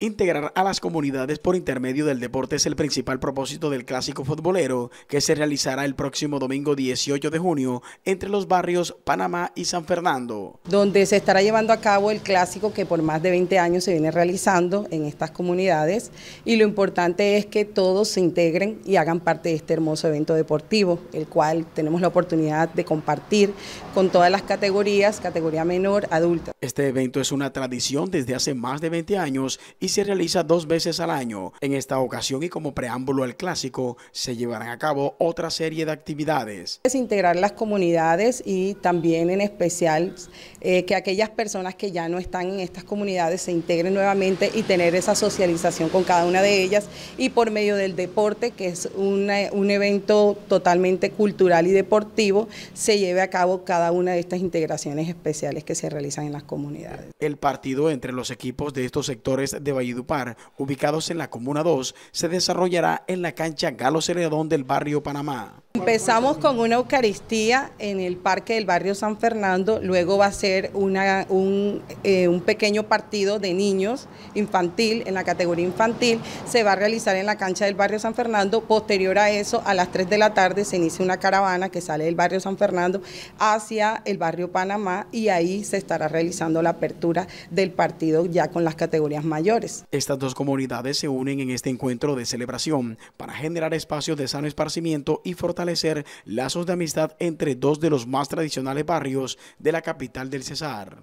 Integrar a las comunidades por intermedio del deporte es el principal propósito del clásico futbolero que se realizará el próximo domingo 18 de junio entre los barrios Panamá y San Fernando. Donde se estará llevando a cabo el clásico que por más de 20 años se viene realizando en estas comunidades y lo importante es que todos se integren y hagan parte de este hermoso evento deportivo, el cual tenemos la oportunidad de compartir con todas las categorías, categoría menor, adulta. Este evento es una tradición desde hace más de 20 años y se realiza dos veces al año. En esta ocasión y como preámbulo al clásico, se llevarán a cabo otra serie de actividades. Es integrar las comunidades y también en especial eh, que aquellas personas que ya no están en estas comunidades se integren nuevamente y tener esa socialización con cada una de ellas y por medio del deporte, que es un evento totalmente cultural y deportivo, se lleve a cabo cada una de estas integraciones especiales que se realizan en las comunidades. El partido entre los equipos de estos sectores de Valledupar, ubicados en la Comuna 2, se desarrollará en la cancha Galo Celedón del barrio Panamá. Empezamos con una Eucaristía en el Parque del Barrio San Fernando, luego va a ser una, un, eh, un, pequeño partido de niños infantil, en la categoría infantil, se va a realizar en la cancha del Barrio San Fernando, posterior a eso, a las 3 de la tarde se inicia una caravana que sale del Barrio San Fernando hacia el Barrio Panamá y ahí se estará realizando la apertura del partido ya con las categorías mayores. Estas dos comunidades se unen en este encuentro de celebración para generar espacios de sano esparcimiento y fortalecer ser lazos de amistad entre dos de los más tradicionales barrios de la capital del Cesar.